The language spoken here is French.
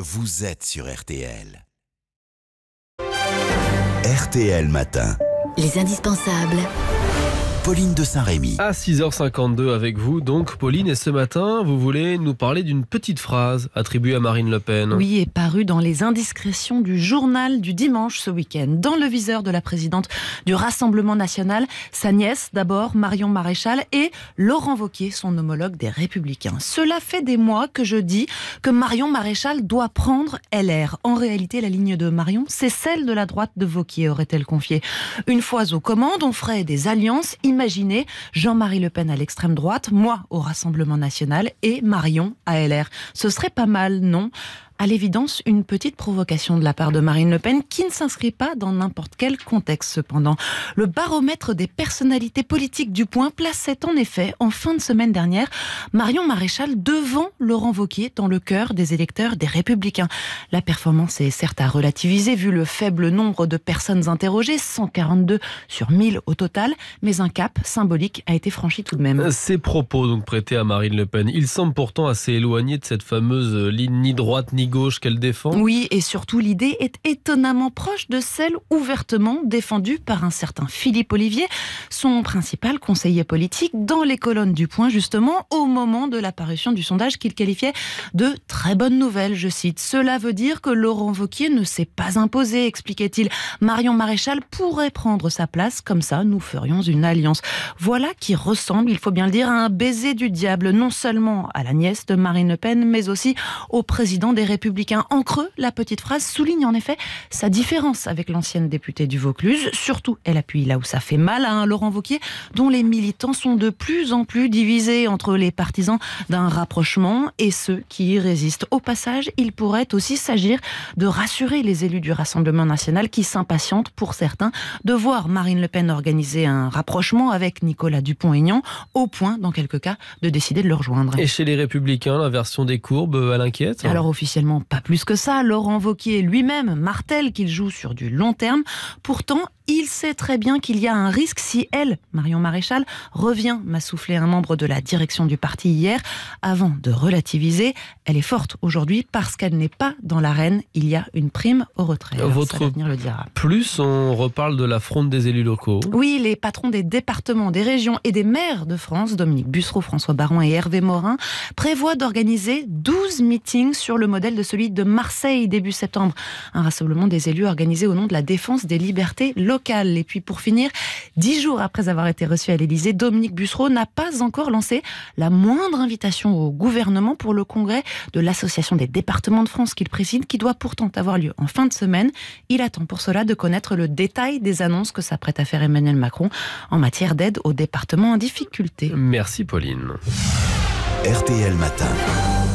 Vous êtes sur RTL. RTL Matin. Les indispensables. Pauline de Saint-Rémy. À 6h52 avec vous, donc Pauline, et ce matin, vous voulez nous parler d'une petite phrase attribuée à Marine Le Pen. Oui, et parue dans les indiscrétions du journal du dimanche ce week-end. Dans le viseur de la présidente du Rassemblement national, sa nièce, d'abord Marion Maréchal, et Laurent Vauquier, son homologue des Républicains. Cela fait des mois que je dis que Marion Maréchal doit prendre LR. En réalité, la ligne de Marion, c'est celle de la droite de Vauquier, aurait-elle confié. Une fois aux commandes, on ferait des alliances Imaginez Jean-Marie Le Pen à l'extrême droite, moi au Rassemblement national et Marion à LR. Ce serait pas mal, non à l'évidence une petite provocation de la part de Marine Le Pen qui ne s'inscrit pas dans n'importe quel contexte cependant. Le baromètre des personnalités politiques du point plaçait en effet en fin de semaine dernière Marion Maréchal devant Laurent Vauquier dans le cœur des électeurs des Républicains. La performance est certes à relativiser vu le faible nombre de personnes interrogées, 142 sur 1000 au total, mais un cap symbolique a été franchi tout de même. Ces propos donc prêtés à Marine Le Pen, ils semblent pourtant assez éloignés de cette fameuse ligne ni droite ni gauche qu'elle défend. Oui, et surtout l'idée est étonnamment proche de celle ouvertement défendue par un certain Philippe Olivier, son principal conseiller politique, dans les colonnes du Point justement au moment de l'apparition du sondage qu'il qualifiait de très bonne nouvelle. Je cite Cela veut dire que Laurent Vauquier ne s'est pas imposé, expliquait-il. Marion Maréchal pourrait prendre sa place, comme ça nous ferions une alliance. Voilà qui ressemble, il faut bien le dire, à un baiser du diable, non seulement à la nièce de Marine Le Pen, mais aussi au président des Républicains républicain en creux, la petite phrase souligne en effet sa différence avec l'ancienne députée du Vaucluse. Surtout, elle appuie là où ça fait mal à un hein, Laurent Vauquier, dont les militants sont de plus en plus divisés entre les partisans d'un rapprochement et ceux qui y résistent. Au passage, il pourrait aussi s'agir de rassurer les élus du Rassemblement national qui s'impatientent, pour certains, de voir Marine Le Pen organiser un rapprochement avec Nicolas Dupont-Aignan, au point, dans quelques cas, de décider de le rejoindre. Et chez les Républicains, la version des courbes, euh, elle inquiète Alors officiellement, pas plus que ça. Laurent Vauquier lui-même martèle qu'il joue sur du long terme. Pourtant, il sait très bien qu'il y a un risque si elle, Marion Maréchal, revient, m'a soufflé un membre de la direction du parti hier, avant de relativiser. Elle est forte aujourd'hui parce qu'elle n'est pas dans l'arène. Il y a une prime au retrait. Votre le dira. Plus, on reparle de la fronde des élus locaux. Oui, les patrons des départements, des régions et des maires de France, Dominique Bussereau, François Baron et Hervé Morin, prévoient d'organiser 12 meetings sur le modèle de celui de Marseille début septembre. Un rassemblement des élus organisé au nom de la défense des libertés locales. Et puis pour finir, dix jours après avoir été reçu à l'Élysée, Dominique Bussereau n'a pas encore lancé la moindre invitation au gouvernement pour le congrès de l'Association des départements de France qu'il préside, qui doit pourtant avoir lieu en fin de semaine. Il attend pour cela de connaître le détail des annonces que s'apprête à faire Emmanuel Macron en matière d'aide aux départements en difficulté. Merci Pauline. RTL Matin.